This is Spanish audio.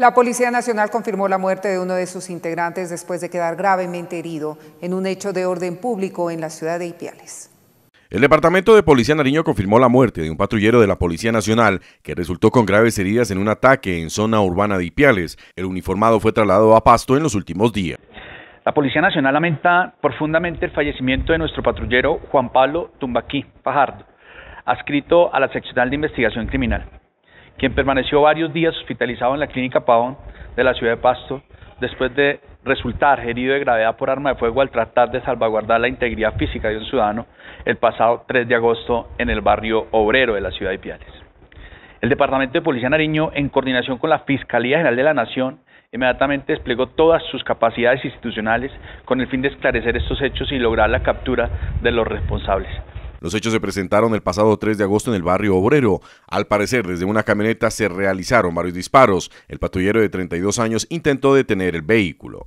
La Policía Nacional confirmó la muerte de uno de sus integrantes después de quedar gravemente herido en un hecho de orden público en la ciudad de Ipiales. El Departamento de Policía Nariño confirmó la muerte de un patrullero de la Policía Nacional que resultó con graves heridas en un ataque en zona urbana de Ipiales. El uniformado fue trasladado a Pasto en los últimos días. La Policía Nacional lamenta profundamente el fallecimiento de nuestro patrullero Juan Pablo Tumbaquí Fajardo, adscrito a la Seccional de Investigación Criminal quien permaneció varios días hospitalizado en la clínica Pavón de la ciudad de Pasto después de resultar herido de gravedad por arma de fuego al tratar de salvaguardar la integridad física de un ciudadano el pasado 3 de agosto en el barrio obrero de la ciudad de Piales. El Departamento de Policía Nariño, en coordinación con la Fiscalía General de la Nación, inmediatamente desplegó todas sus capacidades institucionales con el fin de esclarecer estos hechos y lograr la captura de los responsables. Los hechos se presentaron el pasado 3 de agosto en el barrio Obrero. Al parecer, desde una camioneta se realizaron varios disparos. El patrullero de 32 años intentó detener el vehículo.